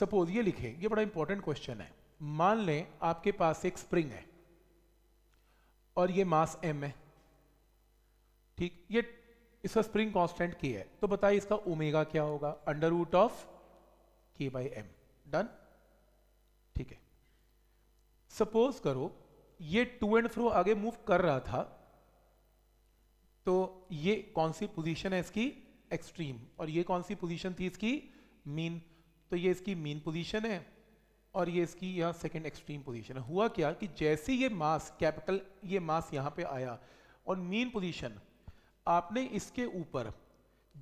suppose ये लिखें ये बड़ा इंपॉर्टेंट क्वेश्चन है मान लें आपके पास एक स्प्रिंग है और ये मास एम है ठीक ये इसका स्प्रिंग कांस्टेंट की है तो बताइए इसका ओमेगा क्या होगा under root of K by M done ठीक है सपोज करो ये टू एंड फ्रो आगे मूव कर रहा था तो ये कौन सी पोजीशन है इसकी एक्सट्रीम और ये कौन सी पोजीशन थी इसकी मीन तो ये इसकी मेन पोजीशन है और ये इसकी यहाँ सेकेंड एक्सट्रीम पोजीशन है हुआ क्या कि जैसे ये मास कैपिटल ये मास यहाँ पे आया और मेन पोजीशन आपने इसके ऊपर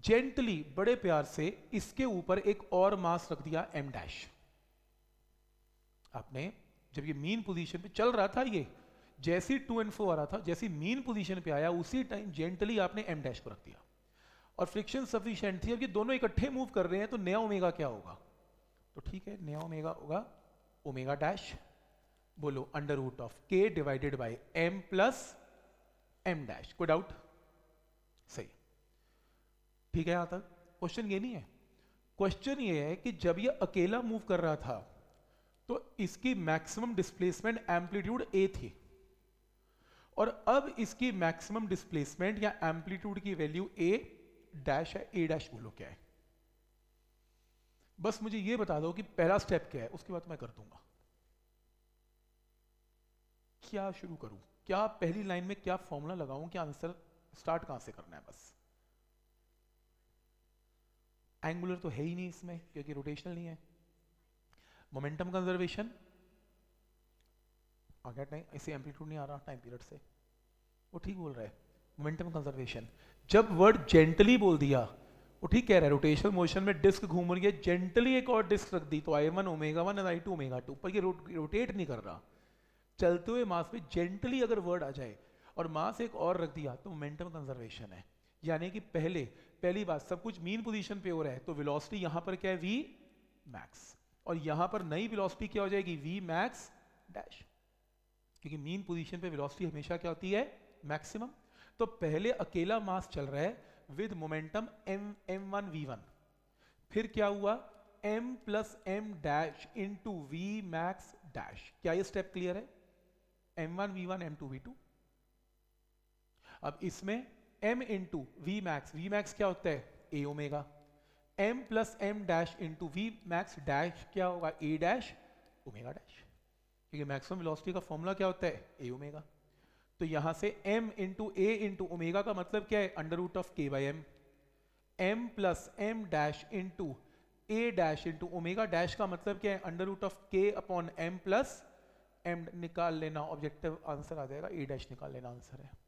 जेंटली बड़े प्यार से इसके ऊपर एक और मास रख दिया एम डैश आपने जब ये मेन पोजीशन पे चल रहा था ये जैसी टू एंड फोर आ रहा था जैसी मेन पोजीशन पे आया उसी टाइम जेंटली आपने एम डैश को रख दिया और फ्रिक्शन सफिशियंट थी अब ये दोनों इकट्ठे मूव कर रहे हैं तो नया ओमेगा क्या होगा तो ठीक है नया ओमेगा होगा ओमेगा डैश बोलो under root of K divided by M plus M dash कोई डाउट सही ठीक है यहां तक क्वेश्चन ये नहीं है क्वेश्चन ये है कि जब ये अकेला मूव कर रहा था तो इसकी मैक्सिमम डिस्प्लेसमेंट एम्पलीट्यूड ए थी और अब इसकी मैक्सिमम डिस्प्लेसमेंट या एम्पलीट्यूड की वैल्यू ए डैश है ए डैश बोलो क्या है बस मुझे ये बता दो कि पहला स्टेप क्या है उसके बाद मैं कर दूंगा क्या शुरू करूं क्या पहली लाइन में क्या फॉर्मूला लगाऊं कि आंसर स्टार्ट कहां से करना है बस एंगुलर तो है ही नहीं इसमें क्योंकि रोटेशनल नहीं है मोमेंटम कंजर्वेशन आ गया इसे एम्पलीट्यूड नहीं आ रहा टाइम पीरियड से वो ठीक बोल रहा है मोमेंटम कंजर्वेशन जब वर्ड जेंटली बोल दिया वो ठीक कह रहा है रोटेशनल मोशन में डिस्क घूम रही है जेंटली एक और डिस्क रख दी तो I one omega one I two omega two पर ये रोट, रोटेट नहीं कर रहा चलते हुए मास पे जेंटली अगर वर्ड आ जाए और मास एक और रख दिया तो मोमेंटम कंजर्वेशन है यानी कि पहले पहली बात सब कुछ मीन पोजिशन पे हो रहा है तो विलोसिटी यहाँ पर क्या है वी मैक्स और यहाँ पर नई विलोसिटी क्या हो जाएगी वी मैक्स डैश क्योंकि मीन पोजिशन पे विलोसिटी हमेशा क्या होती है मैक्सिमम तो पहले अकेला मास चल रहा है with momentum m m one v one फिर क्या हुआ m plus M dash into v max dash क्या ये स्टेप क्लियर है m one v one m two v two अब इसमें m into v max v max क्या होता है A omega m plus M dash into v max dash क्या होगा ए डैश ओमेगा डैश क्योंकि maximum velocity का formula क्या होता है ए ओमेगा तो यहां से m into A into omega का मतलब क्या है under root of K by M M plus M dash into A dash into omega dash का मतलब क्या है under root of K upon M plus M निकाल लेना ऑब्जेक्टिव आंसर आ जाएगा ए डैश निकाल लेना आंसर है